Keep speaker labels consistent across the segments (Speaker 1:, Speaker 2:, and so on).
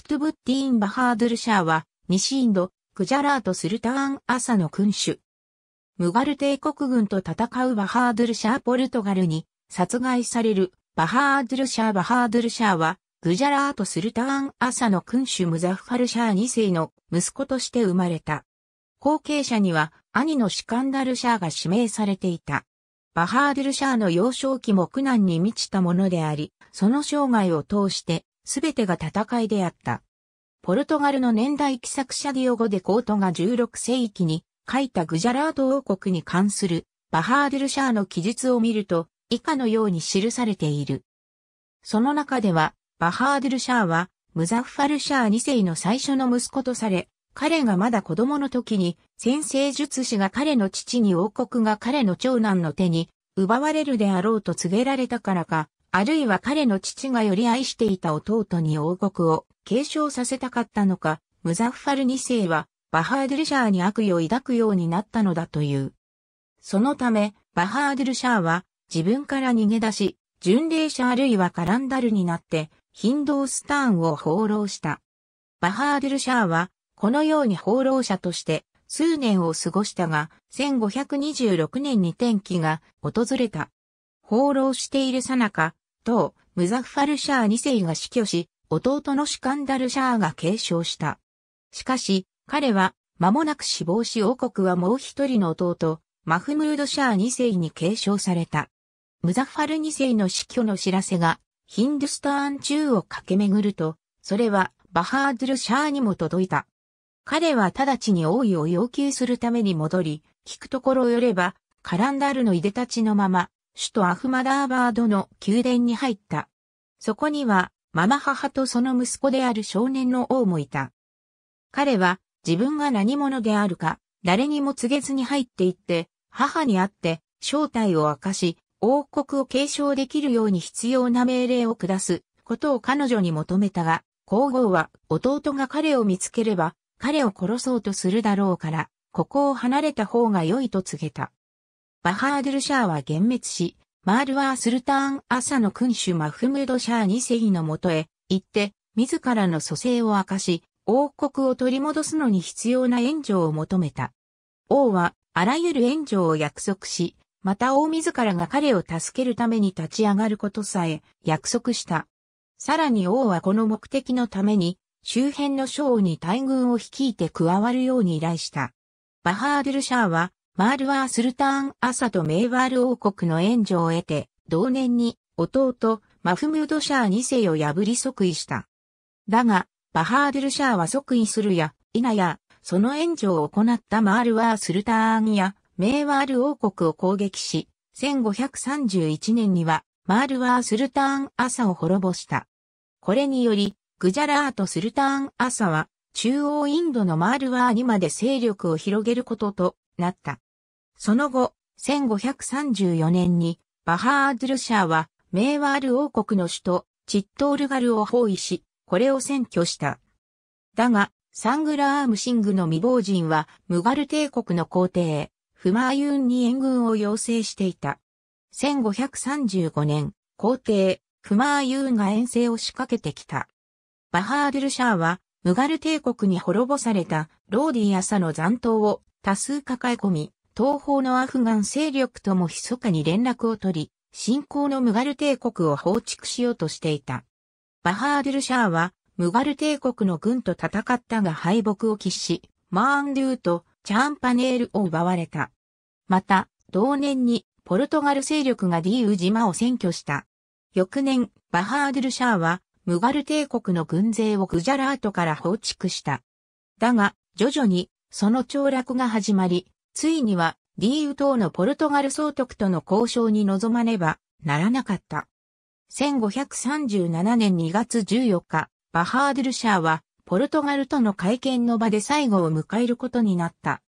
Speaker 1: クトゥブッティーン・バハードルシャーは、西インド、クジャラート・スルターン・アサの君主。ムガル帝国軍と戦うバハードルシャー・ポルトガルに、殺害される、バハードルシャー・バハードルシャーは、グジャラート・スルターン・アサの君主ムザファルシャー2世の息子として生まれた。後継者には、兄のシカンダルシャーが指名されていた。バハードルシャーの幼少期も苦難に満ちたものであり、その生涯を通してすべてが戦いであった。ポルトガルの年代記作者ディオゴ・デ・コートが16世紀に書いたグジャラート王国に関するバハードルシャーの記述を見ると以下のように記されている。その中ではバハードルシャーはムザフファルシャー2世の最初の息子とされ、彼がまだ子供の時に先生術師が彼の父に王国が彼の長男の手に奪われるであろうと告げられたからか、あるいは彼の父がより愛していた弟に王国を継承させたかったのか、ムザフファル2世はバハードルシャーに悪意を抱くようになったのだという。そのため、バハードルシャーは自分から逃げ出し、巡礼者あるいはカランダルになって、ヒンドースターンを放浪した。バハードルシャーは、このように放浪者として数年を過ごしたが、1526年に転機が訪れた。放浪しているさなか、当、ムザフファルシャー2世が死去し、弟のシカンダルシャーが継承した。しかし、彼は間もなく死亡し王国はもう一人の弟、マフムードシャー2世に継承された。ムザファル2世の死去の知らせが、ヒンドゥスターン中を駆け巡ると、それはバハードゥルシャーにも届いた。彼は直ちに王位を要求するために戻り、聞くところをよれば、カランダルのいでたちのまま、首都アフマダーバードの宮殿に入った。そこには、ママ母とその息子である少年の王もいた。彼は、自分が何者であるか、誰にも告げずに入っていって、母に会って、正体を明かし、王国を継承できるように必要な命令を下すことを彼女に求めたが、皇后は弟が彼を見つければ、彼を殺そうとするだろうから、ここを離れた方が良いと告げた。バハードルシャーは幻滅し、マールはスルターン朝の君主マフムードシャー二世のもとへ行って、自らの蘇生を明かし、王国を取り戻すのに必要な援助を求めた。王は、あらゆる援助を約束し、また王自らが彼を助けるために立ち上がることさえ約束した。さらに王はこの目的のために、周辺の将に大軍を率いて加わるように依頼した。バハードルシャーは、マールワースルターン・アサとメーワール王国の援助を得て、同年に弟、マフムード・シャー2世を破り即位した。だが、バハードル・シャーは即位するや、否や、その援助を行ったマールワースルターンや、メーワール王国を攻撃し、1531年には、マールワースルターン・アサを滅ぼした。これにより、グジャラート・スルターン・アサは、中央インドのマールワーにまで勢力を広げることとなった。その後、1534年にバハーゥルシャーはメーワール王国の首都チットールガルを包囲し、これを占拠した。だが、サングラームシングの未亡人はムガル帝国の皇帝、フマーユーンに援軍を要請していた。1535年、皇帝、フマーユーンが遠征を仕掛けてきた。バハードルシャーは、ムガル帝国に滅ぼされたローディアサの残党を多数抱え込み、東方のアフガン勢力とも密かに連絡を取り、新興のムガル帝国を放逐しようとしていた。バハードゥルシャーは、ムガル帝国の軍と戦ったが敗北を喫し、マーンドゥーとチャンパネールを奪われた。また、同年にポルトガル勢力がディーウ島を占拠した。翌年、バハードゥルシャーは、ムガル帝国の軍勢をグジャラートから放逐した。だが、徐々に、その凋落が始まり、ついには、リーウ島のポルトガル総督との交渉に臨まねばならなかった。1537年2月14日、バハードルシャーは、ポルトガルとの会見の場で最後を迎えることになった。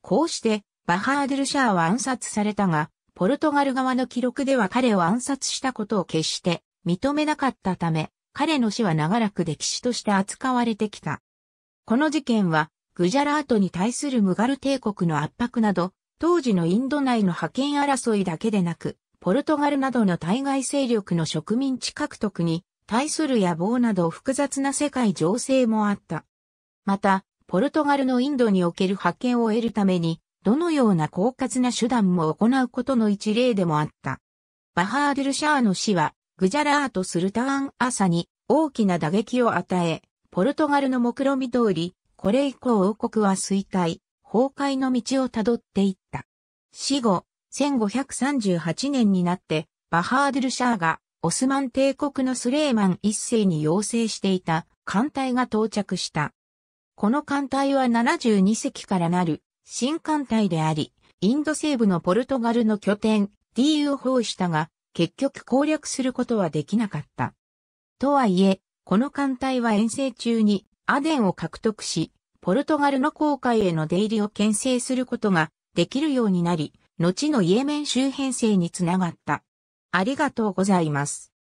Speaker 1: こうして、バハードルシャーは暗殺されたが、ポルトガル側の記録では彼を暗殺したことを決して認めなかったため、彼の死は長らく歴史として扱われてきた。この事件はグジャラートに対するムガル帝国の圧迫など、当時のインド内の覇権争いだけでなく、ポルトガルなどの対外勢力の植民地獲得に対する野望など複雑な世界情勢もあった。また、ポルトガルのインドにおける覇権を得るために、どのような狡猾な手段も行うことの一例でもあった。バハードゥルシャーの死は、グジャラート・スルターン・アサに大きな打撃を与え、ポルトガルの目論見通り、これ以降王国は衰退、崩壊の道をたどっていった。死後、1538年になって、バハードルシャーが、オスマン帝国のスレーマン一世に要請していた艦隊が到着した。この艦隊は72隻からなる新艦隊であり、インド西部のポルトガルの拠点 D を包囲したが、結局攻略することはできなかった。とはいえ、この艦隊は遠征中にアデンを獲得し、ポルトガルの航海への出入りを牽制することができるようになり、後のイエメン周辺制につながった。ありがとうございます。